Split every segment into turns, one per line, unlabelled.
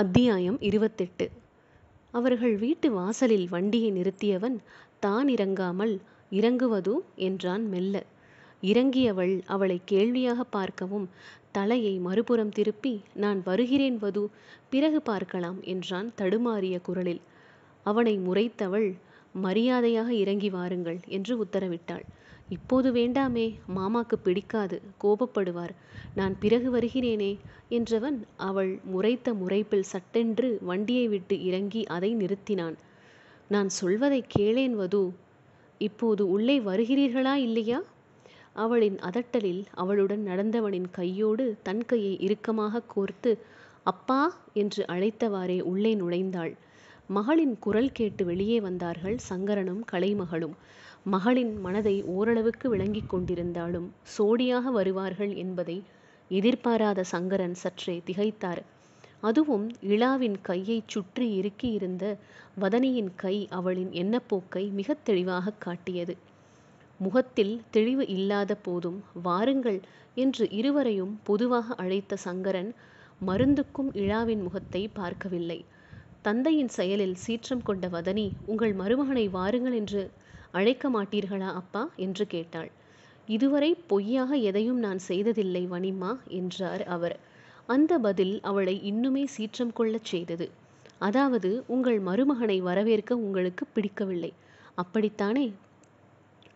அத்தியாயம் இருபத்தெட்டு அவர்கள் வீட்டு வாசலில் வண்டியை நிறுத்தியவன் தான் இறங்காமல் இறங்குவது என்றான் மெல்ல இறங்கியவள் அவளை கேள்வியாக பார்க்கவும் தலையை மறுபுறம் திருப்பி நான் வருகிறேன் வது பிறகு பார்க்கலாம் என்றான் தடுமாறிய குரலில் அவனை முறைத்தவள் மரியாதையாக இறங்கி வாருங்கள் என்று உத்தரவிட்டாள் இப்போது வேண்டாமே மாமாக்கு பிடிக்காது கோபப்படுவார் நான் பிறகு வருகிறேனே என்றவன் அவள் முறைத்த முறைப்பில் சட்டென்று வண்டியை விட்டு இறங்கி அதை நிறுத்தினான் நான் சொல்வதை கேளேன் வது இப்போது உள்ளே வருகிறீர்களா இல்லையா அவளின் அதட்டலில் அவளுடன் நடந்தவனின் கையோடு தன் கையை இறுக்கமாக கோர்த்து அப்பா என்று அழைத்தவாறே உள்ளே நுழைந்தாள் மகளின் குரல் கேட்டு வெளியே வந்தார்கள் சங்கரனும் கலைமகளும் மகளின் மனதை ஓரளவுக்கு விளங்கிக் கொண்டிருந்தாலும் சோடியாக வருவார்கள் என்பதை எதிர்பாராத சங்கரன் சற்றே திகைத்தார் அதுவும் இளாவின் கையை சுற்றி இருக்கியிருந்த வதனியின் கை அவளின் எண்ணப்போக்கை மிகத் தெளிவாக காட்டியது முகத்தில் தெளிவு இல்லாத போதும் வாருங்கள் என்று இருவரையும் பொதுவாக அழைத்த சங்கரன் மருந்துக்கும் இழாவின் முகத்தை பார்க்கவில்லை தந்தையின் செயலில் சீற்றம் கொண்ட வதனி உங்கள் மருமகனை வாருங்கள் என்று அழைக்க மாட்டீர்களா அப்பா என்று கேட்டாள் இதுவரை பொய்யாக எதையும் நான் செய்ததில்லை வனிமா என்றார் அவர் அந்த பதில் அவளை இன்னுமே சீற்றம் கொள்ளச் செய்தது அதாவது உங்கள் மருமகனை வரவேற்க உங்களுக்கு பிடிக்கவில்லை அப்படித்தானே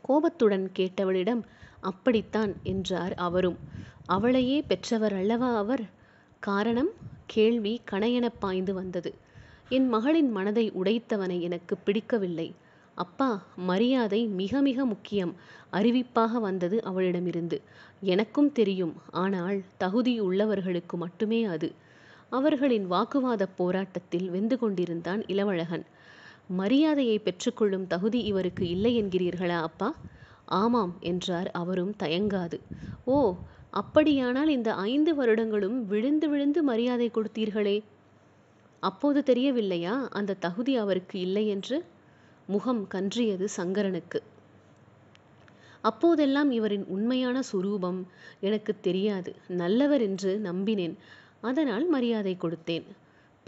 கோபத்துடன் கேட்டவளிடம் அப்படித்தான் என்றார் அவரும் அவளையே பெற்றவர் அல்லவா அவர் காரணம் கேள்வி கணையென பாய்ந்து வந்தது என் மகளின் மனதை உடைத்தவனை எனக்கு பிடிக்கவில்லை அப்பா மரியாதை மிக மிக முக்கியம் அறிவிப்பாக வந்தது அவளிடமிருந்து எனக்கும் தெரியும் ஆனால் தகுதி உள்ளவர்களுக்கு மட்டுமே அது அவர்களின் வாக்குவாத போராட்டத்தில் வெந்து கொண்டிருந்தான் இளவழகன் மரியாதையை பெற்றுக்கொள்ளும் தகுதி இவருக்கு இல்லை என்கிறீர்களா அப்பா ஆமாம் என்றார் அவரும் தயங்காது ஓ அப்படியானால் இந்த ஐந்து வருடங்களும் விழுந்து விழுந்து மரியாதை கொடுத்தீர்களே அப்போது தெரியவில்லையா அந்த தகுதி அவருக்கு இல்லை என்று முகம் கன்றியது சங்கரனுக்கு அப்போதெல்லாம் இவரின் உண்மையான சுரூபம் எனக்கு தெரியாது நல்லவர் என்று நம்பினேன் அதனால் மரியாதை கொடுத்தேன்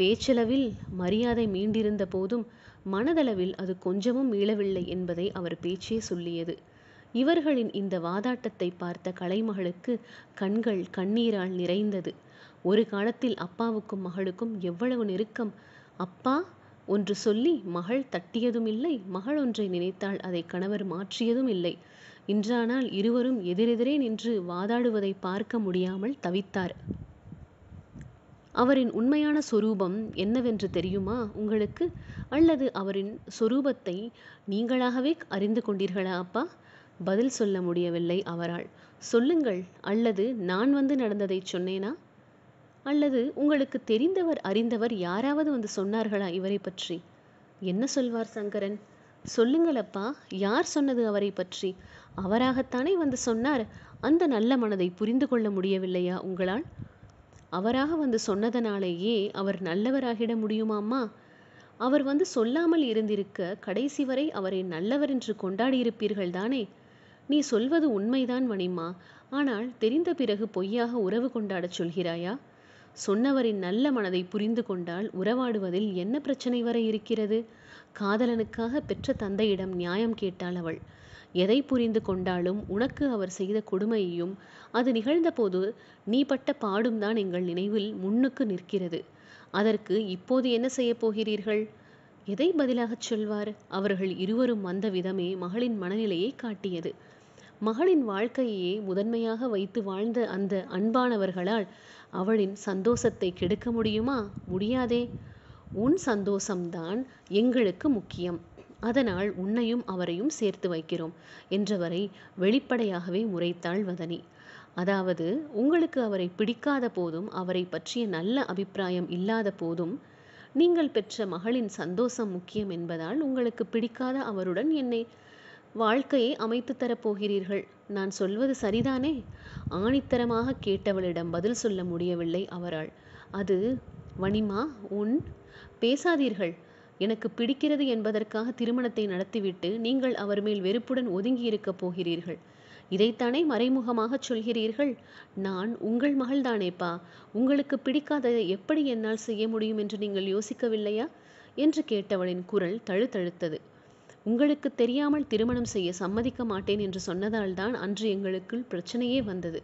பேச்சளவில் மரியாதை மீண்டிருந்த போதும் மனதளவில் அது கொஞ்சமும் மீளவில்லை என்பதை அவர் பேச்சே சொல்லியது இவர்களின் இந்த வாதாட்டத்தை பார்த்த கலைமகளுக்கு கண்கள் கண்ணீரால் நிறைந்தது ஒரு காலத்தில் அப்பாவுக்கும் மகளுக்கும் எவ்வளவு நெருக்கம் அப்பா ஒன்று சொல்லி மகள் தட்டியதும் இல்லை மகள் ஒன்றை நினைத்தால் அதை கணவர் மாற்றியதும் இல்லை இன்றானால் இருவரும் எதிரெதிரே நின்று வாதாடுவதை பார்க்க முடியாமல் தவித்தார் அவரின் உண்மையான சொரூபம் என்னவென்று தெரியுமா உங்களுக்கு அல்லது அவரின் சொரூபத்தை நீங்களாகவே அறிந்து கொண்டீர்களா அப்பா பதில் சொல்ல முடியவில்லை அவரால் சொல்லுங்கள் அல்லது நான் வந்து நடந்ததை சொன்னேனா அல்லது உங்களுக்கு தெரிந்தவர் அறிந்தவர் யாராவது வந்து சொன்னார்களா இவரை பற்றி என்ன சொல்வார் சங்கரன் சொல்லுங்களப்பா யார் சொன்னது அவரை பற்றி அவராகத்தானே வந்து சொன்னார் அந்த நல்ல மனதை புரிந்து கொள்ள முடியவில்லையா உங்களால் அவராக வந்து சொன்னதனாலேயே அவர் நல்லவராகிட முடியுமாம்மா அவர் வந்து சொல்லாமல் இருந்திருக்க கடைசி வரை அவரை நல்லவர் என்று கொண்டாடியிருப்பீர்கள் தானே நீ சொல்வது உண்மைதான் மணிமா ஆனால் தெரிந்த பிறகு பொய்யாக உறவு கொண்டாடச் சொல்கிறாயா சொன்னவரின் நல்ல மனதை புரிந்து கொண்டால் உறவாடுவதில் என்ன பிரச்சனை வர இருக்கிறது காதலனுக்காக பெற்ற தந்தையிடம் நியாயம் கேட்டாள் அவள் எதை புரிந்து கொண்டாலும் உனக்கு அவர் செய்த கொடுமையையும் அது நிகழ்ந்தபோது நீ பட்ட பாடும் தான் எங்கள் நினைவில் முன்னுக்கு நிற்கிறது அதற்கு இப்போது என்ன செய்ய போகிறீர்கள் எதை பதிலாகச் சொல்வார் அவர்கள் இருவரும் வந்த விதமே மகளின் மனநிலையை காட்டியது மகளின் வாழ்க்கையே முதன்மையாக வைத்து வாழ்ந்த அந்த அன்பானவர்களால் அவளின் சந்தோஷத்தை கெடுக்க முடியுமா முடியாதே உன் சந்தோஷம்தான் எங்களுக்கு முக்கியம் அதனால் உன்னையும் அவரையும் சேர்த்து வைக்கிறோம் என்றவரை வெளிப்படையாகவே முறைத்தாள் வதனி அதாவது உங்களுக்கு அவரை பிடிக்காத போதும் அவரை பற்றிய நல்ல அபிப்பிராயம் இல்லாத போதும் நீங்கள் பெற்ற மகளின் சந்தோஷம் முக்கியம் என்பதால் உங்களுக்கு பிடிக்காத அவருடன் என்னை வாழ்க்கையை அமைத்து தரப்போகிறீர்கள் நான் சொல்வது சரிதானே ஆணித்தரமாக கேட்டவளிடம் பதில் சொல்ல முடியவில்லை அவரால் அது வணிமா உன் பேசாதீர்கள் எனக்கு பிடிக்கிறது என்பதற்காக திருமணத்தை நடத்திவிட்டு நீங்கள் அவர் மேல் வெறுப்புடன் ஒதுங்கி இருக்கப் போகிறீர்கள் இதைத்தானே மறைமுகமாக சொல்கிறீர்கள் நான் உங்கள் மகள்தானேப்பா உங்களுக்கு பிடிக்காததை எப்படி என்னால் செய்ய முடியும் என்று நீங்கள் யோசிக்கவில்லையா என்று கேட்டவளின் குரல் தழுத்தழுத்தது உங்களுக்கு தெரியாமல் திருமணம் செய்ய சம்மதிக்க மாட்டேன் என்று சொன்னதால்தான் அன்று எங்களுக்குள் பிரச்சனையே வந்தது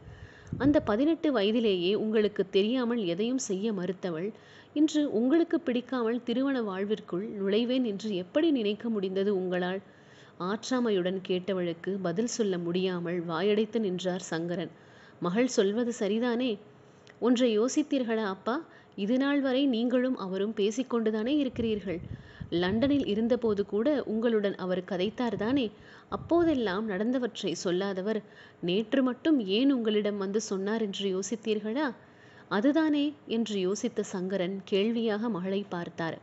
அந்த பதினெட்டு வயதிலேயே உங்களுக்கு தெரியாமல் எதையும் செய்ய மறுத்தவள் இன்று உங்களுக்கு பிடிக்காமல் திருமண வாழ்விற்குள் நுழைவேன் என்று எப்படி நினைக்க முடிந்தது உங்களால் ஆற்றாமையுடன் கேட்டவளுக்கு பதில் சொல்ல முடியாமல் வாயடைத்து நின்றார் சங்கரன் மகள் சொல்வது சரிதானே ஒன்றை யோசித்தீர்களா அப்பா இது நாள் வரை நீங்களும் அவரும் பேசிக்கொண்டுதானே இருக்கிறீர்கள் லண்டனில் இருந்தபோது கூட உங்களுடன் அவர் கதைத்தார்தானே அப்போதெல்லாம் நடந்தவற்றை சொல்லாதவர் நேற்று மட்டும் ஏன் உங்களிடம் வந்து சொன்னார் என்று யோசித்தீர்களா அதுதானே என்று யோசித்த சங்கரன் கேள்வியாக மகளை பார்த்தார்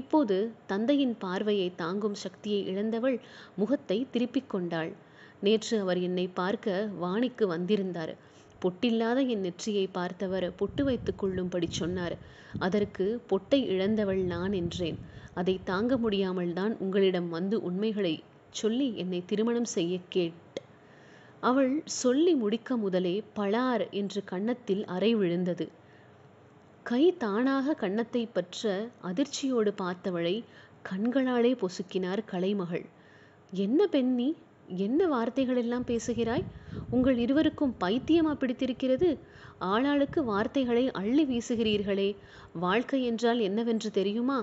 இப்போது தந்தையின் பார்வையை தாங்கும் சக்தியை இழந்தவள் முகத்தை திருப்பிக் கொண்டாள் நேற்று அவர் என்னை பார்க்க வாணிக்கு வந்திருந்தார் பொட்டில்லாத என் நெற்றியை பார்த்தவர் பொட்டு வைத்துக் கொள்ளும்படி சொன்னார் அதற்கு பொட்டை இழந்தவள் நான் என்றேன் அதை தாங்க முடியாமல் தான் உங்களிடம் வந்து உண்மைகளை சொல்லி என்னை திருமணம் செய்ய கேட் அவள் சொல்லி முடிக்க முதலே பளார் என்று கன்னத்தில் அறை விழுந்தது கை தானாக கன்னத்தை பற்ற அதிர்ச்சியோடு பார்த்தவளை கண்களாலே பொசுக்கினார் கலைமகள் என்ன பெண்ணி என்ன வார்த்தைகளெல்லாம் பேசுகிறாய் உங்கள் இருவருக்கும் பைத்தியமா பிடித்திருக்கிறது ஆளாளுக்கு வார்த்தைகளை அள்ளி வீசுகிறீர்களே வாழ்க்கை என்றால் என்னவென்று தெரியுமா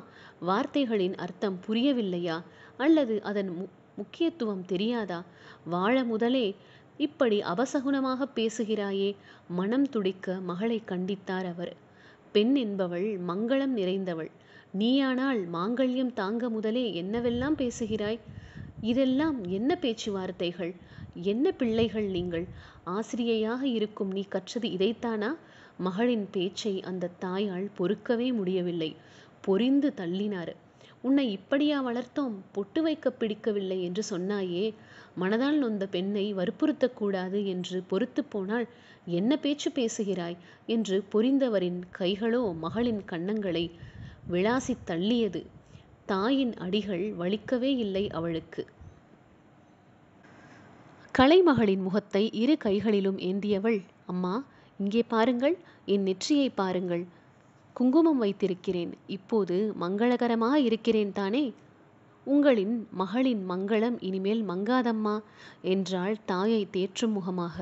வார்த்தைகளின் அர்த்தம் புரியவில்லையா அல்லது அதன் முக்கியத்துவம் தெரியாதா வாழ முதலே இப்படி அபசகுனமாக பேசுகிறாயே மனம் துடிக்க மகளை கண்டித்தார் அவர் பெண் என்பவள் மங்களம் நிறைந்தவள் நீயானால் மாங்கல்யம் தாங்க முதலே என்னவெல்லாம் பேசுகிறாய் இதெல்லாம் என்ன பேச்சுவார்த்தைகள் என்ன பிள்ளைகள் நீங்கள் ஆசிரியையாக இருக்கும் நீ கற்றது இதைத்தானா மகளின் பேச்சை அந்த தாயால் பொறுக்கவே முடியவில்லை பொறிந்து தள்ளினார் உன்னை இப்படியா வளர்த்தோம் பொட்டு வைக்க பிடிக்கவில்லை என்று சொன்னாயே மனதால் நொந்த பெண்ணை வற்புறுத்தக்கூடாது என்று பொறுத்து போனால் என்ன பேச்சு பேசுகிறாய் என்று பொறிந்தவரின் கைகளோ மகளின் கன்னங்களை விளாசி தள்ளியது தாயின் அடிகள் வலிக்கவே இல்லை அவளுக்கு கலைமகளின் முகத்தை இரு கைகளிலும் ஏந்தியவள் அம்மா இங்கே பாருங்கள் என் நெற்றியை பாருங்கள் குங்குமம் வைத்திருக்கிறேன் இப்போது மங்களகரமாக இருக்கிறேன் தானே உங்களின் மகளின் மங்களம் இனிமேல் மங்காதம்மா என்றாள் தாயை தேற்றும் முகமாக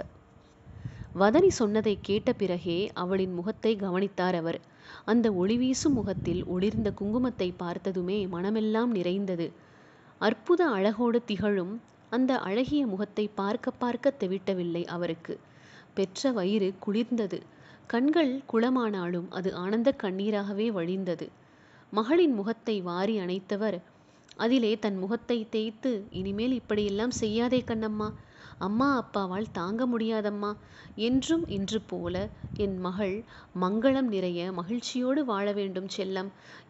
வதனி சொன்னதை கேட்ட பிறகே அவளின் முகத்தை கவனித்தார் அவர் அந்த ஒளிவீசும் முகத்தில் ஒளிர்ந்த குங்குமத்தை பார்த்ததுமே மனமெல்லாம் நிறைந்தது அற்புத அழகோடு திகழும் அந்த அழகிய முகத்தை பார்க்க பார்க்க தெவிட்டவில்லை அவருக்கு பெற்ற வயிறு குளிர்ந்தது கண்கள் குளமானாலும் அது ஆனந்த கண்ணீராகவே வழிந்தது மகளின் முகத்தை வாரி அணைத்தவர் அதிலே தன் முகத்தை தேய்த்து இனிமேல் இப்படியெல்லாம் செய்யாதே கண்ணம்மா அம்மா அப்பாவால் தாங்க முடியாதம்மா என்றும் இன்று போல என் மகள் மங்களம் நிறைய மகிழ்ச்சியோடு வாழ வேண்டும் செல்லம்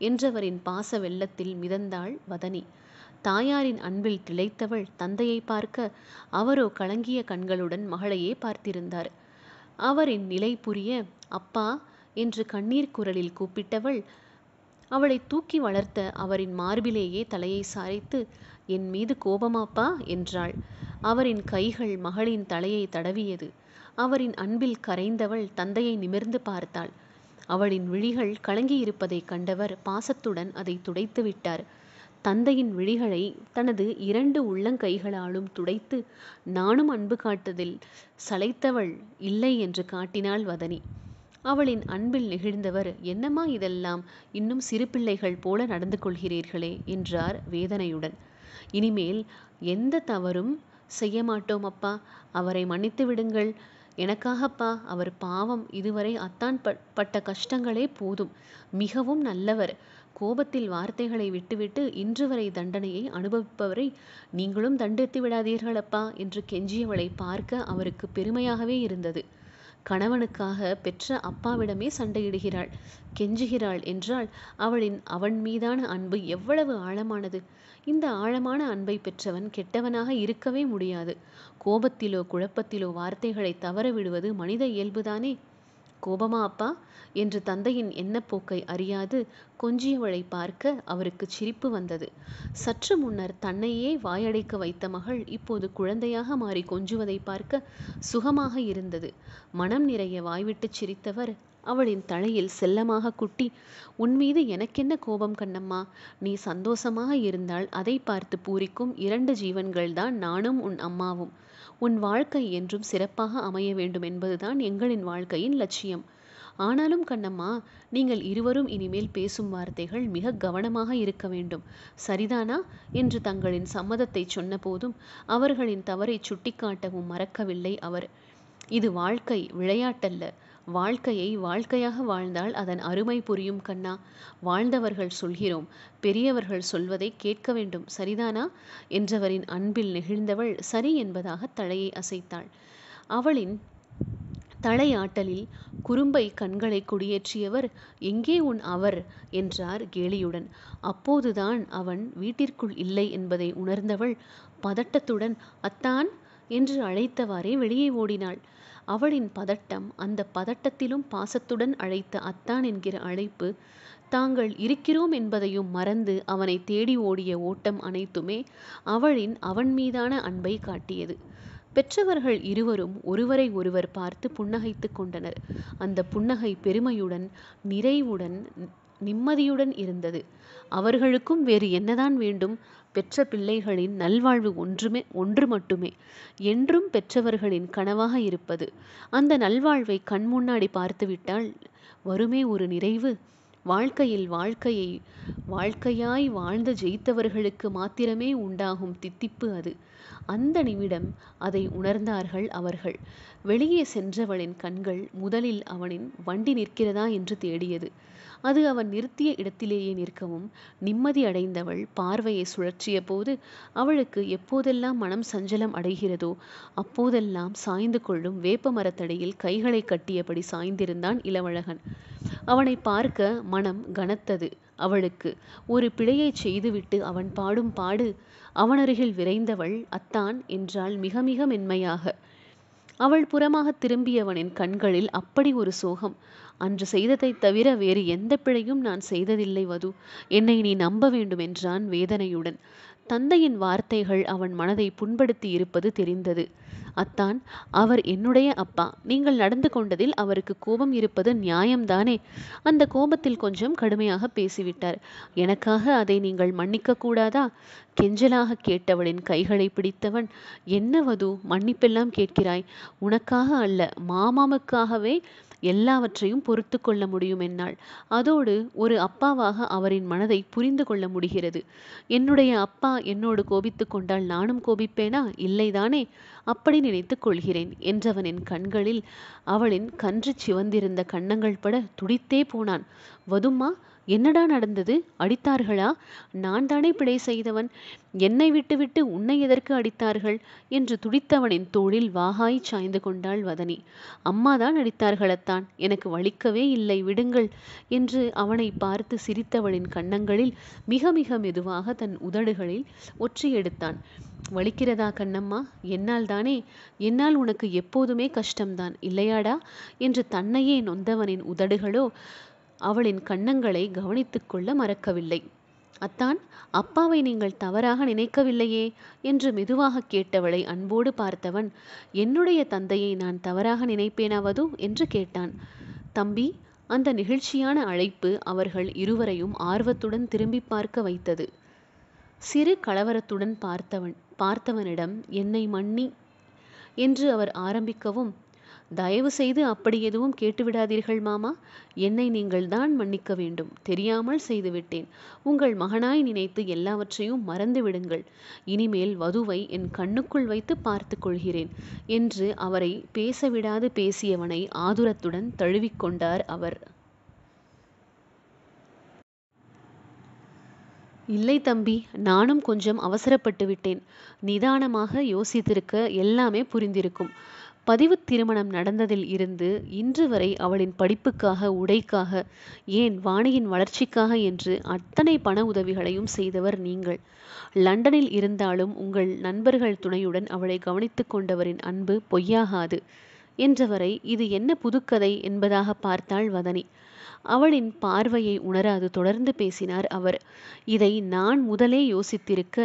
என்றவரின் பாச வெள்ளத்தில் மிதந்தாள் வதனி தாயாரின் அன்பில் திளைத்தவள் தந்தையை பார்க்க அவரோ கலங்கிய கண்களுடன் மகளையே பார்த்திருந்தார் அவரின் நிலை புரிய அப்பா என்று கண்ணீர் குரலில் கூப்பிட்டவள் அவளை தூக்கி வளர்த்த அவரின் மார்பிலேயே தலையை சாய்த்து என் மீது கோபமாப்பா என்றாள் அவரின் கைகள் மகளின் தலையை தடவியது அவரின் அன்பில் கரைந்தவள் தந்தையை நிமிர்ந்து பார்த்தாள் அவளின் விழிகள் கலங்கியிருப்பதைக் கண்டவர் பாசத்துடன் அதை துடைத்து விட்டார் தந்தையின் விழிகளை தனது இரண்டு உள்ளங்கைகளாலும் துடைத்து நானும் அன்பு காட்டுதில் சளைத்தவள் இல்லை என்று காட்டினாள் வதனி அவளின் அன்பில் நெகிழ்ந்தவர் என்னம்மா இதெல்லாம் இன்னும் சிறு பிள்ளைகள் போல நடந்து கொள்கிறீர்களே என்றார் வேதனையுடன் இனிமேல் எந்த தவறும் செய்ய மாட்டோம் அப்பா அவரை மன்னித்து விடுங்கள் எனக்காகப்பா அவர் பாவம் இதுவரை அத்தான் பட்ட கஷ்டங்களே போதும் மிகவும் நல்லவர் கோபத்தில் வார்த்தைகளை விட்டுவிட்டு இன்று வரை தண்டனையை அனுபவிப்பவரை நீங்களும் தண்டித்து விடாதீர்களப்பா என்று கெஞ்சியவளை பார்க்க அவருக்கு பெருமையாகவே இருந்தது கணவனுக்காக பெற்ற அப்பாவிடமே சண்டையிடுகிறாள் கெஞ்சுகிறாள் என்றால் அவளின் அவன் மீதான அன்பு எவ்வளவு ஆழமானது இந்த ஆழமான அன்பை பெற்றவன் கெட்டவனாக இருக்கவே முடியாது கோபத்திலோ குழப்பத்திலோ வார்த்தைகளை தவற விடுவது மனித இயல்புதானே கோபமா அப்பா என்று தந்தையின் எண்ணப்போக்கை அறியாது கொஞ்சியவளை பார்க்க அவருக்கு சிரிப்பு வந்தது சற்று முன்னர் தன்னையே வாயடைக்க வைத்த மகள் இப்போது குழந்தையாக மாறி கொஞ்சுவதை பார்க்க சுகமாக இருந்தது மனம் நிறைய வாய்விட்டு சிரித்தவர் அவளின் தலையில் செல்லமாக குட்டி உன்மீது எனக்கென்ன கோபம் கண்ணம்மா நீ சந்தோஷமாக இருந்தால் அதை பார்த்து பூரிக்கும் இரண்டு ஜீவன்கள்தான் நானும் உன் அம்மாவும் உன் வாழ்க்கை என்றும் சிறப்பாக அமைய வேண்டும் என்பதுதான் எங்களின் வாழ்க்கையின் லட்சியம் ஆனாலும் கண்ணம்மா நீங்கள் இருவரும் இனிமேல் பேசும் வார்த்தைகள் மிக கவனமாக இருக்க வேண்டும் சரிதானா என்று தங்களின் சம்மதத்தை சொன்னபோதும் அவர்களின் தவறை சுட்டிக்காட்டவும் மறக்கவில்லை அவர் இது வாழ்க்கை விளையாட்டல்ல வாழ்க்கையை வாழ்க்கையாக வாழ்ந்தால் அதன் அருமை புரியும் கண்ணா வாழ்ந்தவர்கள் சொல்கிறோம் பெரியவர்கள் சொல்வதை கேட்க வேண்டும் சரிதானா என்றவரின் அன்பில் நெகிழ்ந்தவள் சரி என்பதாக தலையை அசைத்தாள் அவளின் தலையாட்டலில் குறும்பை கண்களை குடியேற்றியவர் எங்கே உன் அவர் என்றார் கேலியுடன் அப்போதுதான் அவன் வீட்டிற்குள் இல்லை என்பதை உணர்ந்தவள் பதட்டத்துடன் அத்தான் என்று அழைத்தவாறே வெளியே ஓடினாள் அவளின் பதட்டம் அந்த பதட்டத்திலும் பாசத்துடன் அழைத்த அத்தான் என்கிற அழைப்பு தாங்கள் இருக்கிறோம் என்பதையும் மறந்து அவனை தேடி ஓடிய ஓட்டம் அனைத்துமே அவளின் அவன் மீதான அன்பை காட்டியது பெற்றவர்கள் இருவரும் ஒருவரை ஒருவர் பார்த்து புன்னகைத்து கொண்டனர் அந்த புன்னகை பெருமையுடன் நிறைவுடன் நிம்மதியுடன் இருந்தது அவர்களுக்கும் வேறு என்னதான் வேண்டும் பெற்ற பிள்ளைகளின் நல்வாழ்வு ஒன்றுமே ஒன்று மட்டுமே என்றும் பெற்றவர்களின் கனவாக இருப்பது அந்த நல்வாழ்வை கண் முன்னாடி பார்த்துவிட்டால் வருமே ஒரு நிறைவு வாழ்க்கையில் வாழ்க்கையை வாழ்க்கையாய் வாழ்ந்த ஜெயித்தவர்களுக்கு மாத்திரமே உண்டாகும் தித்திப்பு அது அந்த நிமிடம் அதை உணர்ந்தார்கள் அவர்கள் வெளியே சென்றவளின் கண்கள் முதலில் அவனின் வண்டி நிற்கிறதா என்று தேடியது அது அவன் நிறுத்திய இடத்திலேயே நிற்கவும் நிம்மதி அடைந்தவள் பார்வையை சுழற்றிய போது அவளுக்கு எப்போதெல்லாம் மனம் சஞ்சலம் அடைகிறதோ அப்போதெல்லாம் சாய்ந்து கொள்ளும் வேப்ப மரத்தடையில் கைகளை கட்டியபடி சாய்ந்திருந்தான் இளவழகன் அவனை பார்க்க மனம் கனத்தது அவளுக்கு ஒரு பிழையை செய்துவிட்டு அவன் பாடும் பாடு அவனருகில் விரைந்தவள் அத்தான் என்றால் மிக மிக மென்மையாக அவள் புறமாக திரும்பியவனின் கண்களில் அப்படி ஒரு சோகம் அன்று செய்ததைத் தவிர வேறு எந்த பிழையும் நான் செய்ததில்லை வது என்னை நீ நம்ப வேண்டும் என்றான் வேதனையுடன் தந்தையின் வார்த்தைகள் அவன் மனதை புண்படுத்தி இருப்பது தெரிந்தது அத்தான் அவர் என்னுடைய அப்பா நீங்கள் நடந்து கொண்டதில் அவருக்கு கோபம் இருப்பது நியாயம்தானே அந்த கோபத்தில் கொஞ்சம் கடுமையாக பேசிவிட்டார் எனக்காக அதை நீங்கள் மன்னிக்க கூடாதா கெஞ்சலாக கேட்டவளின் கைகளை பிடித்தவன் என்ன வது மன்னிப்பெல்லாம் கேட்கிறாய் உனக்காக அல்ல மாமாவுக்காகவே எல்லாவற்றையும் பொறுத்து கொள்ள முடியும் என்னால் அதோடு ஒரு அப்பாவாக அவரின் மனதை புரிந்து கொள்ள முடிகிறது என்னுடைய அப்பா என்னோடு கோபித்து கொண்டால் நானும் கோபிப்பேனா இல்லைதானே அப்படி நினைத்துக் கொள்கிறேன் என்றவனின் கண்களில் அவளின் கன்று சிவந்திருந்த கன்னங்கள் பட துடித்தே போனான் வதும்மா என்னடா நடந்தது அடித்தார்களா நான் தானே பிழை செய்தவன் என்னை விட்டுவிட்டு உன்னை எதற்கு அடித்தார்கள் என்று துடித்தவனின் தோளில் வாகாய் சாய்ந்து கொண்டாள் வதனி அம்மாதான் அடித்தார்களத்தான் எனக்கு வலிக்கவே இல்லை விடுங்கள் என்று அவனை பார்த்து சிரித்தவளின் கன்னங்களில் மிக மிக மெதுவாக தன் உதடுகளில் ஒற்றி எடுத்தான் வலிக்கிறதா கண்ணம்மா என்னால் தானே என்னால் உனக்கு எப்போதுமே கஷ்டம்தான் இல்லையாடா என்று தன்னையே நொந்தவனின் உதடுகளோ அவளின் கன்னங்களை கவனித்துக்கொள்ள மறக்கவில்லை அத்தான் அப்பாவை நீங்கள் தவறாக நினைக்கவில்லையே என்று மெதுவாக கேட்டவளை அன்போடு பார்த்தவன் என்னுடைய தந்தையை நான் தவறாக நினைப்பேனாவதோ என்று கேட்டான் தம்பி அந்த நிகழ்ச்சியான அழைப்பு அவர்கள் இருவரையும் ஆர்வத்துடன் திரும்பி பார்க்க வைத்தது சிறு கலவரத்துடன் பார்த்தவன் பார்த்தவனிடம் என்னை மன்னி என்று அவர் ஆரம்பிக்கவும் தயவு செய்து அப்படி எதுவும் கேட்டுவிடாதீர்கள் மாமா என்னை நீங்கள் தான் மன்னிக்க வேண்டும் தெரியாமல் செய்துவிட்டேன் உங்கள் மகனாய் நினைத்து எல்லாவற்றையும் மறந்து விடுங்கள் இனிமேல் வதுவை என் கண்ணுக்குள் வைத்து பார்த்து கொள்கிறேன் என்று அவரை பேசவிடாது பேசியவனை ஆதுரத்துடன் தழுவிக்கொண்டார் அவர் இல்லை தம்பி நானும் கொஞ்சம் அவசரப்பட்டு விட்டேன் நிதானமாக யோசித்திருக்க எல்லாமே புரிந்திருக்கும் பதிவுத் திருமணம் நடந்ததில் இருந்து இன்று வரை அவளின் படிப்புக்காக உடைக்காக ஏன் வாணியின் வளர்ச்சிக்காக என்று அத்தனை பண உதவிகளையும் செய்தவர் நீங்கள் லண்டனில் இருந்தாலும் உங்கள் நண்பர்கள் துணையுடன் அவளை கவனித்துக் கொண்டவரின் அன்பு பொய்யாகாது என்றவரை இது என்ன புதுக்கதை என்பதாக பார்த்தாள் வதனி அவளின் பார்வையை உணர அது தொடர்ந்து பேசினார் அவர் இதை நான் முதலே யோசித்திருக்க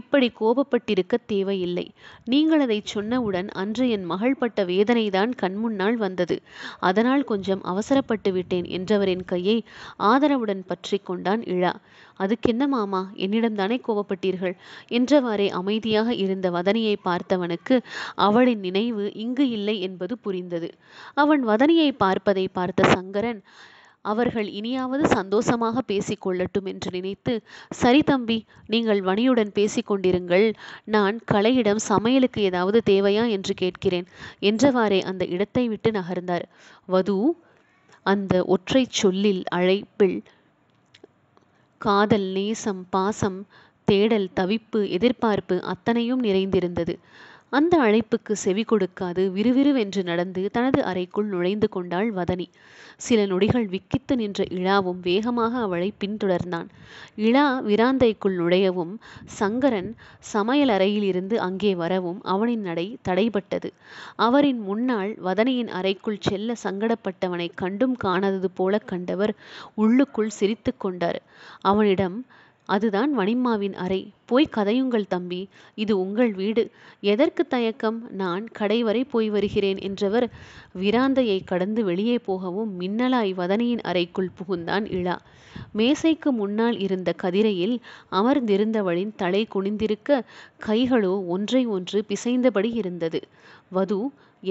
இப்படி கோபப்பட்டிருக்க தேவையில்லை நீங்கள் அதை சொன்னவுடன் அன்று என் மகள் பட்ட வேதனைதான் கண்முன்னால் வந்தது அதனால் கொஞ்சம் அவசரப்பட்டு விட்டேன் என்றவரின் கையை ஆதரவுடன் பற்றி கொண்டான் இழா அதுக்கென்ன மாமா என்னிடம்தானே கோபப்பட்டீர்கள் என்றவாறே அமைதியாக இருந்த வதனியை பார்த்தவனுக்கு அவளின் நினைவு இங்கு இல்லை என்பது புரிந்தது அவன் வதனியை பார்ப்பதை பார்த்த சங்கரன் அவர்கள் இனியாவது சந்தோஷமாக பேசிக்கொள்ளட்டும் என்று நினைத்து சரி தம்பி நீங்கள் வணியுடன் பேசிக்கொண்டிருங்கள் நான் கலையிடம் சமையலுக்கு ஏதாவது தேவையா என்று கேட்கிறேன் என்றவாறே அந்த இடத்தை விட்டு நகர்ந்தார் வது அந்த ஒற்றை சொல்லில் அழைப்பில் காதல் நேசம் பாசம் தேடல் தவிப்பு எதிர்பார்ப்பு அத்தனையும் நிறைந்திருந்தது அந்த அழைப்புக்கு செவி கொடுக்காது விறுவிறுவென்று நடந்து தனது அறைக்குள் நுழைந்து கொண்டாள் வதனி சில நொடிகள் விக்கித்து நின்ற இழாவும் வேகமாக அவளை பின்தொடர்ந்தான் இழா விராந்தைக்குள் நுழையவும் சங்கரன் சமையலறையிலிருந்து அங்கே வரவும் அவனின் நடை தடைபட்டது அவரின் முன்னால் வதனியின் அறைக்குள் செல்ல சங்கடப்பட்டவனை கண்டும் காணாதது போல கண்டவர் உள்ளுக்குள் சிரித்து கொண்டார் அவனிடம் அதுதான் வணிம்மாவின் அறை போய் கதையுங்கள் தம்பி இது உங்கள் வீடு எதற்கு தயக்கம் நான் கடை வரை போய் வருகிறேன் என்றவர் விராந்தையை கடந்து வெளியே போகவும் மின்னலாய் வதனியின் அறைக்குள் புகுந்தான் இழா மேசைக்கு முன்னால் இருந்த கதிரையில் அமர்ந்திருந்தவளின் தலை குனிந்திருக்க கைகளோ ஒன்றை ஒன்று பிசைந்தபடி இருந்தது வது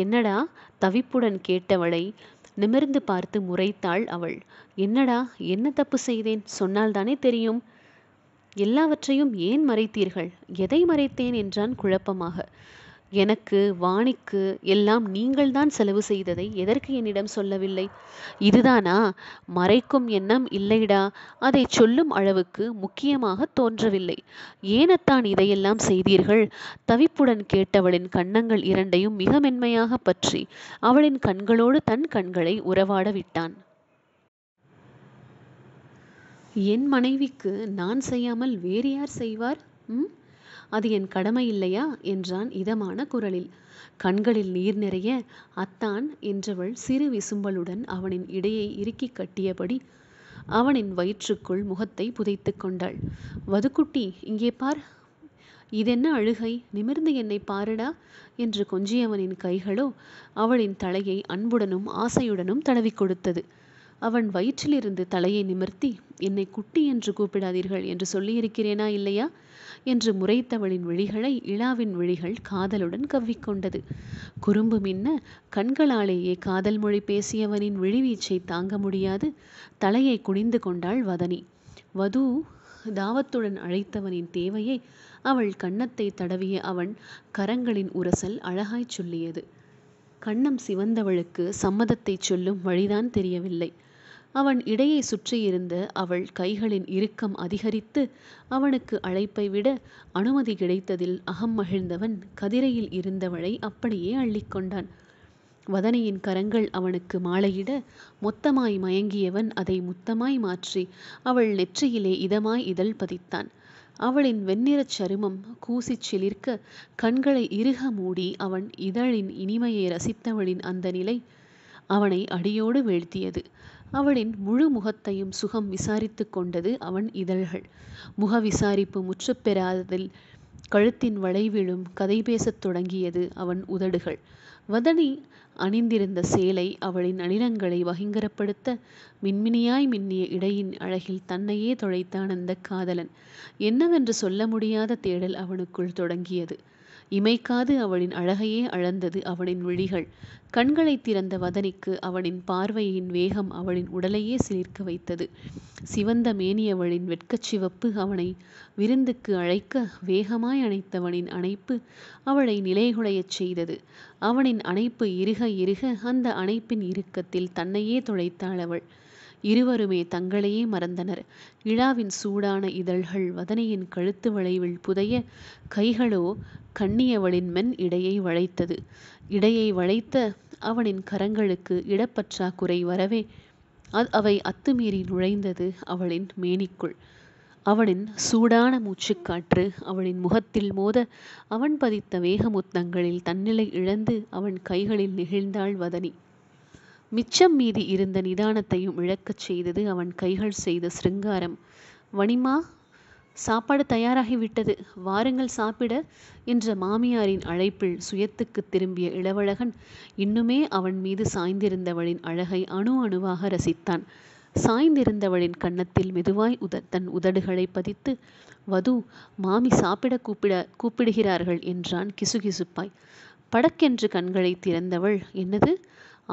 என்னடா தவிப்புடன் கேட்டவளை நிமிர்ந்து பார்த்து முறைத்தாள் அவள் என்னடா என்ன தப்பு செய்தேன் சொன்னால்தானே தெரியும் எல்லாவற்றையும் ஏன் மறைத்தீர்கள் எதை மறைத்தேன் என்றான் குழப்பமாக எனக்கு வாணிக்கு எல்லாம் நீங்கள்தான் செலவு செய்ததை எதற்கு என்னிடம் சொல்லவில்லை இதுதானா மறைக்கும் எண்ணம் இல்லைடா அதை சொல்லும் அளவுக்கு முக்கியமாக தோன்றவில்லை ஏனத்தான் இதையெல்லாம் செய்தீர்கள் தவிப்புடன் கேட்டவளின் கன்னங்கள் இரண்டையும் மிக மென்மையாக பற்றி அவளின் கண்களோடு தன் கண்களை உறவாட விட்டான் என் மனைவிக்கு நான் செய்யாமல் வேறு யார் செய்வார் ம் அது என் கடமை இல்லையா என்றான் இதமான குரலில் கண்களில் நீர் நிறைய அத்தான் என்றவள் சிறு விசும்பலுடன் அவனின் இடையை இறுக்கி கட்டியபடி அவனின் வயிற்றுக்குள் முகத்தை புதைத்து கொண்டாள் வதுக்குட்டி இங்கே பார் இதென்ன அழுகை நிமிர்ந்து என்னை பாருடா என்று கொஞ்சியவனின் கைகளோ அவளின் தலையை அன்புடனும் ஆசையுடனும் தடவி கொடுத்தது அவன் வயிற்றிலிருந்து தலையை நிமிர்த்தி என்னை குட்டி என்று கூப்பிடாதீர்கள் என்று சொல்லியிருக்கிறேனா இல்லையா என்று முறைத்தவளின் விழிகளை இழாவின் விழிகள் காதலுடன் கவ்விக்கொண்டது குறும்பு மின்ன கண்களாலேயே காதல் மொழி பேசியவனின் விழிவீச்சை தாங்க முடியாது தலையை குனிந்து கொண்டாள் வதனி வது தாவத்துடன் அழைத்தவனின் தேவையை அவள் கன்னத்தை தடவிய அவன் கரங்களின் உரசல் அழகாய்ச் சொல்லியது கண்ணம் சிவந்தவளுக்கு சம்மதத்தை சொல்லும் வழிதான் தெரியவில்லை அவன் இடையை சுற்றியிருந்த அவள் கைகளின் இறுக்கம் அதிகரித்து அவனுக்கு அழைப்பை விட அனுமதி கிடைத்ததில் அகம் மகிழ்ந்தவன் கதிரையில் இருந்தவளை அப்படியே அள்ளிக்கொண்டான் வதனையின் கரங்கள் அவனுக்கு மாலையிட மொத்தமாய் மயங்கியவன் அதை முத்தமாய் மாற்றி அவள் நெற்றியிலே இதமாய் இதழ் பதித்தான் அவளின் வெண்ணிறச் சருமம் கூசிச் சிலிர்க்க கண்களை இறுக மூடி அவன் இதழின் இனிமையை ரசித்தவளின் அந்த நிலை அவனை அடியோடு வீழ்த்தியது அவளின் முழு முகத்தையும் சுகம் விசாரித்து கொண்டது அவன் இதழ்கள் முக விசாரிப்பு முற்றுப்பெறாததில் கழுத்தின் வளைவிலும் கதை பேசத் தொடங்கியது அவன் உதடுகள் வதனி அணிந்திருந்த சேலை அவளின் அணிலங்களை வகிங்கரப்படுத்த மின்மினியாய் மின்னிய இடையின் அழகில் தன்னையே தொலைத்தான் அந்த காதலன் என்னவென்று சொல்ல முடியாத தேடல் அவனுக்குள் தொடங்கியது இமைக்காது அவளின் அழகையே அளந்தது அவனின் விழிகள் கண்களை திறந்த வதனிக்கு அவனின் பார்வையின் வேகம் அவளின் உடலையே சிலிர்க்க வைத்தது சிவந்த மேனியவளின் வெட்கச் சிவப்பு அவனை விருந்துக்கு அழைக்க வேகமாய் அணைத்தவனின் அணைப்பு அவளை நிலைகுலையச் செய்தது அவனின் அணைப்பு இருக இருக அந்த அணைப்பின் இறுக்கத்தில் தன்னையே துளைத்தாள் அவள் இருவருமே தங்களையே மறந்தனர் இழாவின் சூடான இதழ்கள் வதனையின் கழுத்து வளைவில் புதைய கைகளோ கண்ணியவளின் மென் இடையை வளைத்தது இடையை வளைத்த அவனின் கரங்களுக்கு இடப்பற்றாக்குறை வரவே அவை அத்துமீறி நுழைந்தது அவளின் மேனிக்குள் அவனின் சூடான மூச்சுக்காற்று அவளின் முகத்தில் மோத அவன் பதித்த வேகமுத்தங்களில் தன்னிலை இழந்து அவன் கைகளில் நெகிழ்ந்தாள் வதனி மிச்சம் மீதி இருந்த நிதானத்தையும் இழக்கச் செய்தது அவன் கைகள் செய்த சிருங்காரம் வணிமா சாப்பாடு தயாராகிவிட்டது வாருங்கள் சாப்பிட என்ற மாமியாரின் அழைப்பில் சுயத்துக்கு திரும்பிய இளவழகன் இன்னுமே அவன் மீது சாய்ந்திருந்தவளின் அழகை அணு அணுவாக ரசித்தான் சாய்ந்திருந்தவளின் கன்னத்தில் மெதுவாய் உத தன் உதடுகளை பதித்து வது மாமி சாப்பிட கூப்பிட கூப்பிடுகிறார்கள் என்றான் கிசுகிசுப்பாய் படக்கென்று கண்களை திறந்தவள் என்னது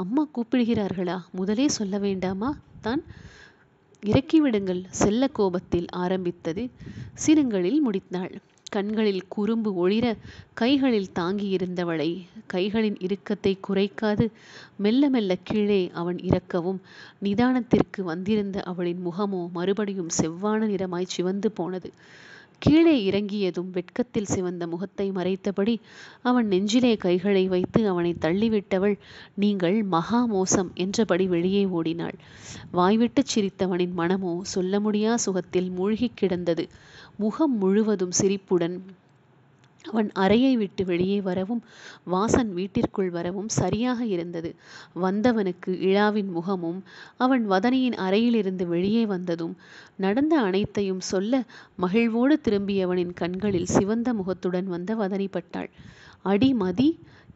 அம்மா கூப்பிடுகிறார்களா முதலே சொல்ல வேண்டாமா தான் இறக்கிவிடுங்கள் செல்ல கோபத்தில் ஆரம்பித்தது சிறுங்களில் முடித்தாள் கண்களில் குறும்பு ஒளிர கைகளில் தாங்கியிருந்தவளை கைகளின் இறுக்கத்தை குறைக்காது மெல்ல மெல்ல கீழே அவன் இறக்கவும் நிதானத்திற்கு வந்திருந்த அவளின் முகமோ மறுபடியும் செவ்வான நிறமாய் சிவந்து போனது கீழே இறங்கியதும் வெட்கத்தில் சிவந்த முகத்தை மறைத்தபடி அவன் நெஞ்சிலே கைகளை வைத்து அவனை தள்ளிவிட்டவள் நீங்கள் மகா மோசம் என்றபடி வெளியே ஓடினாள் வாய்விட்டுச் சிரித்தவனின் மனமோ சொல்ல முடியா சுகத்தில் மூழ்கி கிடந்தது முகம் முழுவதும் சிரிப்புடன் அவன் அறையை விட்டு வெளியே வரவும் வாசன் வீட்டிற்குள் வரவும் சரியாக இருந்தது வந்தவனுக்கு இழாவின் முகமும் அவன் வதனியின் அறையிலிருந்து வெளியே வந்ததும் நடந்த அனைத்தையும் சொல்ல மகிழ்வோடு திரும்பியவனின் கண்களில் சிவந்த முகத்துடன் வந்த வதனி பட்டாள் அடி மதி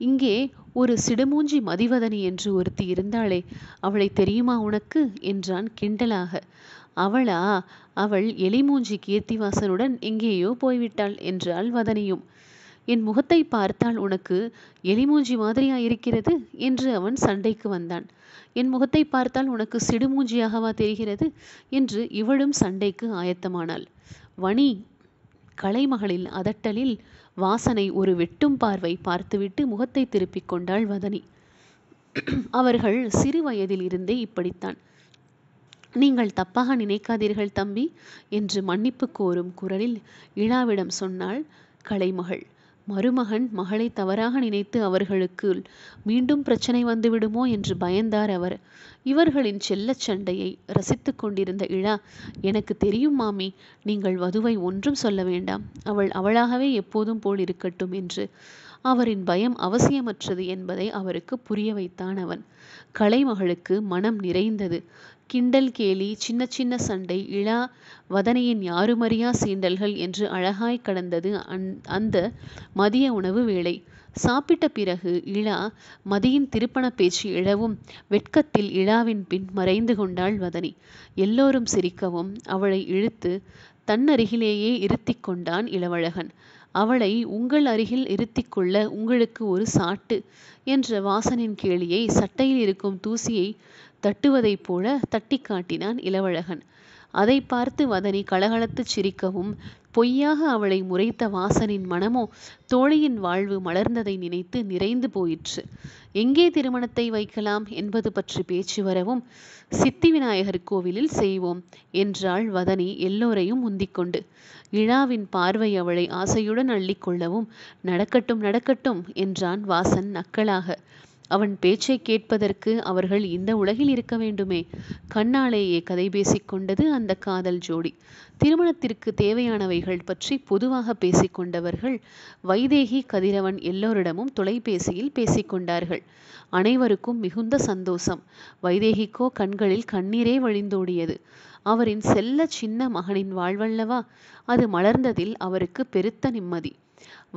இங்கே ஒரு சிடுமூஞ்சி மதிவதனி என்று ஒருத்தி இருந்தாளே அவளை தெரியுமா உனக்கு என்றான் கிண்டலாக அவளா அவள் எலிமூஞ்சி கீர்த்திவாசனுடன் எங்கேயோ போய்விட்டாள் என்றாள் வதனியும் என் முகத்தை பார்த்தால் உனக்கு எலிமூஞ்சி மாதிரியா இருக்கிறது என்று அவன் சண்டைக்கு வந்தான் என் முகத்தை பார்த்தால் உனக்கு சிடுமூஞ்சியாகவா தெரிகிறது என்று இவளும் சண்டைக்கு ஆயத்தமானாள் வணி கலைமகளில் அதட்டலில் வாசனை ஒரு வெட்டும் பார்வை பார்த்துவிட்டு முகத்தை திருப்பிக் கொண்டாள் வதனி அவர்கள் சிறு வயதில் இருந்தே இப்படித்தான் நீங்கள் தப்பாக நினைக்காதீர்கள் தம்பி என்று மன்னிப்பு கோரும் குரலில் இழாவிடம் சொன்னாள் கலைமகள் மருமகன் மகளை தவறாக நினைத்து அவர்களுக்கு மீண்டும் பிரச்சனை வந்துவிடுமோ என்று பயந்தார் அவர் இவர்களின் செல்லச் சண்டையை ரசித்து கொண்டிருந்த இழா எனக்கு தெரியும் மாமி நீங்கள் வதுவை ஒன்றும் சொல்ல வேண்டாம் அவள் அவளாகவே எப்போதும் போல் இருக்கட்டும் என்று அவரின் பயம் அவசியமற்றது என்பதை அவருக்கு புரிய வைத்தான் அவன் கலைமகளுக்கு மனம் நிறைந்தது கிண்டல் கேலி சின்ன சின்ன சண்டை இழா வதனையின் யாருமறியா சீண்டல்கள் என்று அழகாய் கடந்தது அந் அந்த மதிய உணவு வேளை சாப்பிட்ட பிறகு இழா மதியின் திருப்பண பேச்சு இழவும் வெட்கத்தில் இழாவின் பின் மறைந்து கொண்டாள் வதனி எல்லோரும் சிரிக்கவும் அவளை இழுத்து தன்னருகிலேயே இருத்தி கொண்டான் இளவழகன் அவளை உங்கள் அருகில் இருத்திக் கொள்ள உங்களுக்கு ஒரு சாட்டு என்ற வாசனின் கேளியை சட்டையில் இருக்கும் தூசியை தட்டுவதைப் போல தட்டி காட்டினான் இளவழகன் அதை பார்த்து வதனி கலகலத்துச் சிரிக்கவும் பொய்யாக அவளை முறைத்த வாசனின் மனமோ தோழியின் வாழ்வு மலர்ந்ததை நினைத்து நிறைந்து போயிற்று எங்கே திருமணத்தை வைக்கலாம் என்பது பற்றி பேச்சு வரவும் சித்தி விநாயகர் கோவிலில் செய்வோம் என்றாள் வதனி எல்லோரையும் முந்திக்கொண்டு இழாவின் பார்வை அவளை ஆசையுடன் அள்ளிக்கொள்ளவும் நடக்கட்டும் நடக்கட்டும் என்றான் வாசன் நக்கலாக அவன் பேச்சை கேட்பதற்கு அவர்கள் இந்த உலகில் இருக்க வேண்டுமே கண்ணாலேயே கதை பேசிக்கொண்டது அந்த காதல் ஜோடி திருமணத்திற்கு தேவையானவைகள் பற்றி பொதுவாக பேசிக்கொண்டவர்கள் வைதேகி கதிரவன் எல்லோரிடமும் தொலைபேசியில் பேசிக்கொண்டார்கள் அனைவருக்கும் மிகுந்த சந்தோஷம் வைதேகிக்கோ கண்களில் கண்ணீரே வழிந்தோடியது அவரின் செல்ல சின்ன மகனின் வாழ்வல்லவா அது மலர்ந்ததில் அவருக்கு பெருத்த நிம்மதி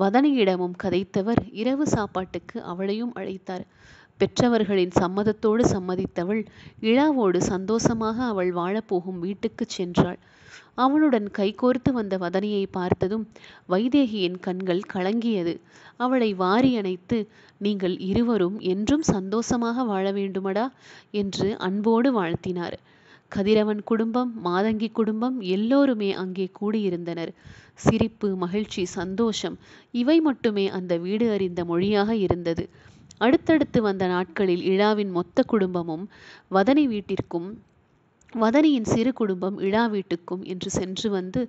வதனியிடமும் கதைத்தவர் இரவு சாப்பாட்டுக்கு அவளையும் அழைத்தார் பெற்றவர்களின் சம்மதத்தோடு சம்மதித்தவள் இழாவோடு சந்தோஷமாக அவள் வாழப்போகும் வீட்டுக்குச் சென்றாள் அவனுடன் கைகோர்த்து வந்த வதனியை பார்த்ததும் வைதேகியின் கண்கள் கலங்கியது அவளை வாரி அணைத்து நீங்கள் இருவரும் என்றும் சந்தோஷமாக வாழ வேண்டுமடா என்று அன்போடு வாழ்த்தினார் கதிரவன் குடும்பம் மாதங்கி குடும்பம் எல்லோருமே அங்கே கூடியிருந்தனர் சிரிப்பு மகிழ்ச்சி சந்தோஷம் இவை மட்டுமே அந்த வீடு அறிந்த மொழியாக இருந்தது அடுத்தடுத்து வந்த நாட்களில் இழாவின் மொத்த குடும்பமும் வதனி வீட்டிற்கும் வதனியின் சிறு குடும்பம் இழா வீட்டுக்கும் என்று சென்று வந்து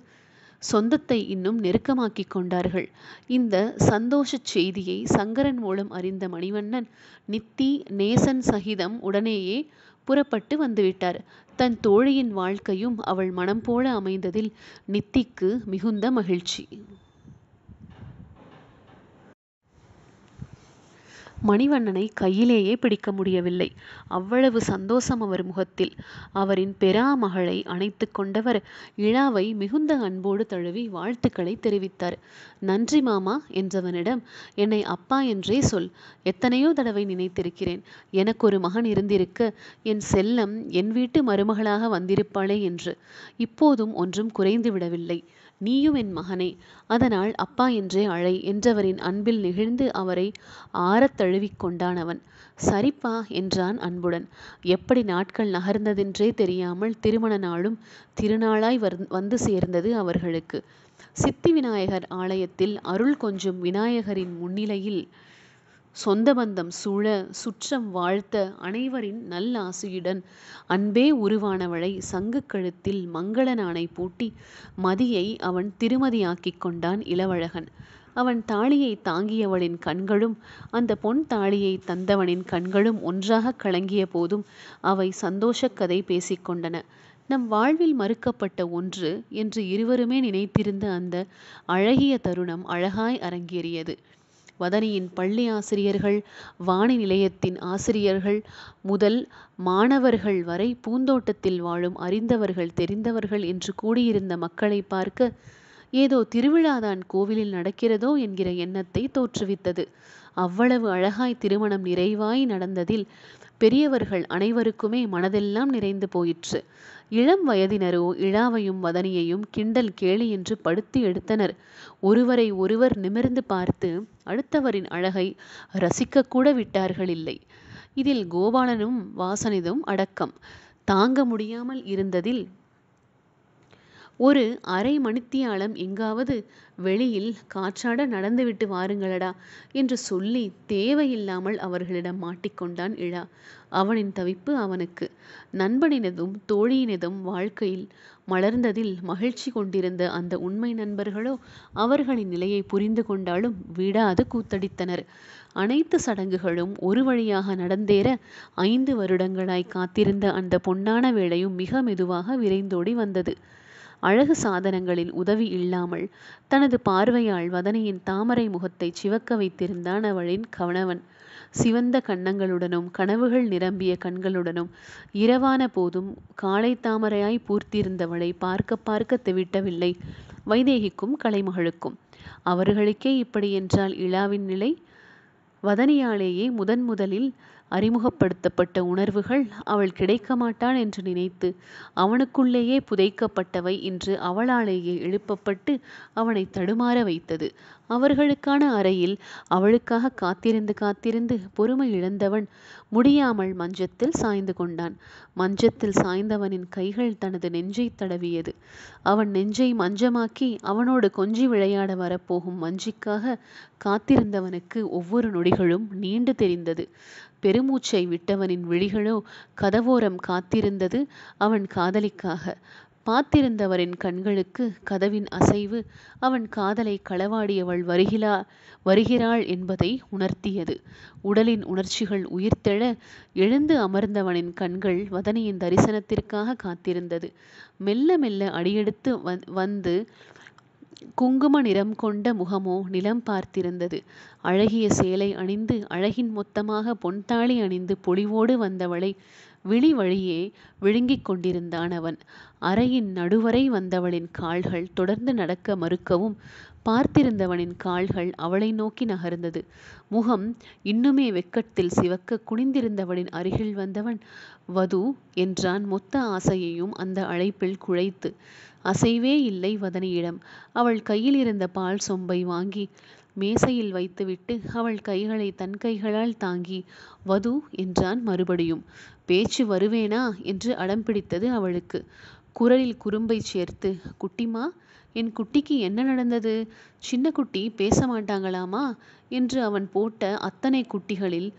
சொந்தத்தை இன்னும் நெருக்கமாக்கி கொண்டார்கள் இந்த சந்தோஷ செய்தியை சங்கரன் மூலம் அறிந்த மணிவண்ணன் நித்தி நேசன் சகிதம் உடனேயே புறப்பட்டு வந்துவிட்டார் தன் தோழியின் வாழ்க்கையும் அவள் மனம் போல அமைந்ததில் நித்திக்கு மிகுந்த மகிழ்ச்சி மணிவண்ணனை கையிலேயே பிடிக்க முடியவில்லை அவ்வளவு சந்தோஷம் அவர் முகத்தில் அவரின் பெறாமகளை அணைத்து கொண்டவர் இழாவை மிகுந்த அன்போடு தழுவி வாழ்த்துக்களை தெரிவித்தார் நன்றி மாமா என்றவனிடம் என்னை அப்பா என்றே சொல் எத்தனையோ தடவை நினைத்திருக்கிறேன் எனக்கு ஒரு மகன் இருந்திருக்க என் செல்லம் என் வீட்டு மருமகளாக வந்திருப்பாளே என்று இப்போதும் ஒன்றும் குறைந்து விடவில்லை நீயும் என் மகனே அதனால் அப்பா என்றே அழை என்றவரின் அன்பில் நெகிழ்ந்து அவரை ஆறத் தழுவிக்கொண்டான் அவன் சரிப்பா என்றான் அன்புடன் எப்படி நாட்கள் நகர்ந்ததென்றே தெரியாமல் திருமண நாளும் திருநாளாய் வந்து சேர்ந்தது அவர்களுக்கு சித்தி விநாயகர் ஆலயத்தில் அருள் கொஞ்சும் விநாயகரின் முன்னிலையில் சொந்த பந்தம் சூழ சுற்றம் வாழ்த்த அனைவரின் நல்ல ஆசையுடன் அன்பே உருவானவளை சங்குக்கழுத்தில் மங்கள நாணை பூட்டி மதியை அவன் திருமதியாக்கிக் கொண்டான் இளவழகன் அவன் தாலியை தாங்கியவளின் கண்களும் அந்த பொன் தாலியை தந்தவனின் கண்களும் ஒன்றாக கலங்கிய போதும் அவை சந்தோஷக் கதை பேசிக்கொண்டன நம் வாழ்வில் மறுக்கப்பட்ட ஒன்று என்று இருவருமே நினைத்திருந்த அந்த அழகிய தருணம் அழகாய் அரங்கேறியது வதனியின் பள்ளி ஆசிரியர்கள் வானி நிலையத்தின் ஆசிரியர்கள் முதல் மாணவர்கள் வரை பூந்தோட்டத்தில் வாழும் அறிந்தவர்கள் தெரிந்தவர்கள் என்று கூடியிருந்த மக்களை பார்க்க ஏதோ திருவிழாதான் கோவிலில் நடக்கிறதோ என்கிற எண்ணத்தை தோற்றுவித்தது அவ்வளவு அழகாய் திருமணம் நிறைவாய் நடந்ததில் பெரியவர்கள் அனைவருக்குமே மனதெல்லாம் நிறைந்து போயிற்று இளம் வயதினரோ இழாவையும் வதனியையும் கிண்டல் கேலி என்று படுத்து எடுத்தனர் ஒருவரை ஒருவர் நிமிர்ந்து பார்த்து அடுத்தவரின் அழகை ரசிக்கக்கூட இல்லை இதில் கோபாலனும் வாசனிதும் அடக்கம் தாங்க முடியாமல் இருந்ததில் ஒரு அரை மணித்தியாலம் எங்காவது வெளியில் காற்றாட நடந்துவிட்டு வாருங்களடா என்று சொல்லி தேவையில்லாமல் அவர்களிடம் மாட்டிக்கொண்டான் இழா அவனின் தவிப்பு அவனுக்கு நண்பனினதும் தோழியினதும் வாழ்க்கையில் மலர்ந்ததில் மகிழ்ச்சி கொண்டிருந்த அந்த உண்மை நண்பர்களோ அவர்களின் நிலையை புரிந்து கொண்டாலும் விடாது கூத்தடித்தனர் அனைத்து சடங்குகளும் ஒரு வழியாக நடந்தேற ஐந்து வருடங்களாய் காத்திருந்த அந்த பொன்னான வேளையும் மிக மெதுவாக விரைந்தோடி வந்தது அழகு சாதனங்களின் உதவி இல்லாமல் தனது பார்வையால் வதனையின் தாமரை முகத்தை சிவக்க வைத்திருந்தான் அவளின் கவனவன் சிவந்த கண்ணங்களுடனும் கனவுகள் நிரம்பிய கண்களுடனும் இரவான போதும் காளை தாமரையாய் பூர்த்தியிருந்தவளை பார்க்க பார்க்க தெவிட்டவில்லை வைதேகிக்கும் கலைமகளுக்கும் அவர்களுக்கே இப்படி என்றால் இழாவின் நிலை வதனியாலேயே முதன் முதலில் அறிமுகப்படுத்தப்பட்ட உணர்வுகள் அவள் கிடைக்க மாட்டாள் என்று நினைத்து அவனுக்குள்ளேயே புதைக்கப்பட்டவை இன்று அவளாலேயே எழுப்பப்பட்டு அவனை தடுமாற வைத்தது அவர்களுக்கான அறையில் அவளுக்காக காத்திருந்து காத்திருந்து பொறுமை இழந்தவன் முடியாமல் மஞ்சத்தில் சாய்ந்து கொண்டான் மஞ்சத்தில் சாய்ந்தவனின் கைகள் தனது நெஞ்சை தடவியது அவன் நெஞ்சை மஞ்சமாக்கி அவனோடு கொஞ்சி விளையாட வரப்போகும் மஞ்சிக்காக காத்திருந்தவனுக்கு ஒவ்வொரு நொடிகளும் நீண்டு தெரிந்தது பெருமூச்சை விட்டவனின் விழிகளோ கதவோரம் காத்திருந்தது அவன் காதலிக்காக பார்த்திருந்தவரின் கண்களுக்கு கதவின் அசைவு அவன் காதலை களவாடியவள் வருகிறா வருகிறாள் என்பதை உணர்த்தியது உடலின் உணர்ச்சிகள் உயிர்த்தெழ எழுந்து அமர்ந்தவனின் கண்கள் வதனியின் தரிசனத்திற்காக காத்திருந்தது மெல்ல மெல்ல அடியெடுத்து வந்து குங்கும நிறம் கொண்ட முகமோ நிலம் பார்த்திருந்தது அழகிய சேலை அணிந்து அழகின் மொத்தமாக பொன்தாளி அணிந்து பொலிவோடு வந்தவளை விழி வழியே விழுங்கிக் கொண்டிருந்தான் அவன் அறையின் நடுவரை வந்தவளின் கால்கள் தொடர்ந்து நடக்க மறுக்கவும் பார்த்திருந்தவனின் கால்கள் அவளை நோக்கி நகர்ந்தது முகம் இன்னுமே வெக்கத்தில் சிவக்க குனிந்திருந்தவளின் அருகில் வந்தவன் வது என்றான் மொத்த ஆசையையும் அந்த அழைப்பில் குழைத்து அசைவே இல்லை வதனியிடம் அவள் கையில் இருந்த பால் சொம்பை வாங்கி மேசையில் வைத்துவிட்டு அவள் கைகளை தன் கைகளால் தாங்கி வது என்றான் மறுபடியும் பேச்சு வருவேனா என்று அடம் பிடித்தது அவளுக்கு குரலில் குறும்பை சேர்த்து குட்டிமா என் குட்டிக்கு என்ன நடந்தது சின்ன குட்டி பேச மாட்டாங்களாமா என்று அவன் போட்ட அத்தனை குட்டிகளில்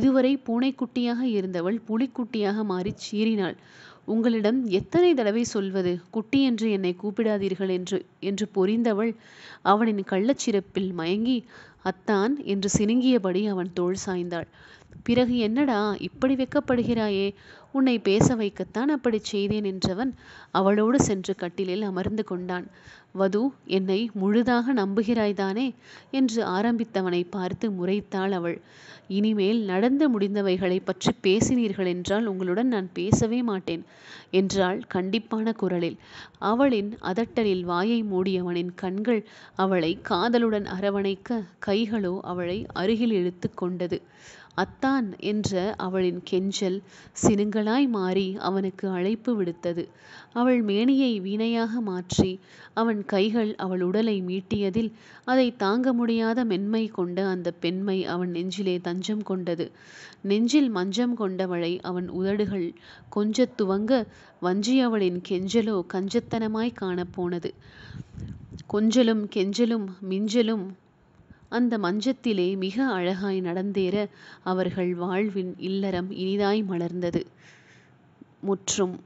இதுவரை பூனைக்குட்டியாக இருந்தவள் புலிக்குட்டியாக மாறிச் சீறினாள் உங்களிடம் எத்தனை தடவை சொல்வது குட்டி என்று என்னை கூப்பிடாதீர்கள் என்று என்று பொறிந்தவள் அவனின் கள்ளச்சிறப்பில் மயங்கி அத்தான் என்று சினுங்கியபடி அவன் தோல் சாய்ந்தாள் பிறகு என்னடா இப்படி வெக்கப்படுகிறாயே உன்னை பேச வைக்கத்தான் அப்படி செய்தேன் என்றவன் அவளோடு சென்று கட்டிலில் அமர்ந்து கொண்டான் வது என்னை முழுதாக நம்புகிறாய்தானே என்று ஆரம்பித்தவனை பார்த்து முறைத்தாள் அவள் இனிமேல் நடந்து முடிந்தவைகளை பற்றி பேசினீர்கள் என்றால் உங்களுடன் நான் பேசவே மாட்டேன் என்றாள் கண்டிப்பான குரலில் அவளின் அதட்டலில் வாயை மூடியவனின் கண்கள் அவளை காதலுடன் அரவணைக்க கைகளோ அவளை அருகில் இழுத்து கொண்டது அத்தான் என்ற அவளின் கெஞ்சல் சினுங்களாய் மாறி அவனுக்கு அழைப்பு விடுத்தது அவள் மேனியை வீணையாக மாற்றி அவன் கைகள் அவள் உடலை மீட்டியதில் அதை தாங்க முடியாத மென்மை கொண்ட அந்த பெண்மை அவன் நெஞ்சிலே தஞ்சம் கொண்டது நெஞ்சில் மஞ்சம் கொண்டவளை அவன் உதடுகள் கொஞ்ச துவங்க வஞ்சியவளின் கெஞ்சலோ கஞ்சத்தனமாய் காணப்போனது கொஞ்சலும் கெஞ்சலும் மிஞ்சலும் அந்த மஞ்சத்திலே மிக அழகாய் நடந்தேற அவர்கள் வாழ்வின் இல்லறம் இனிதாய் மலர்ந்தது முற்றும்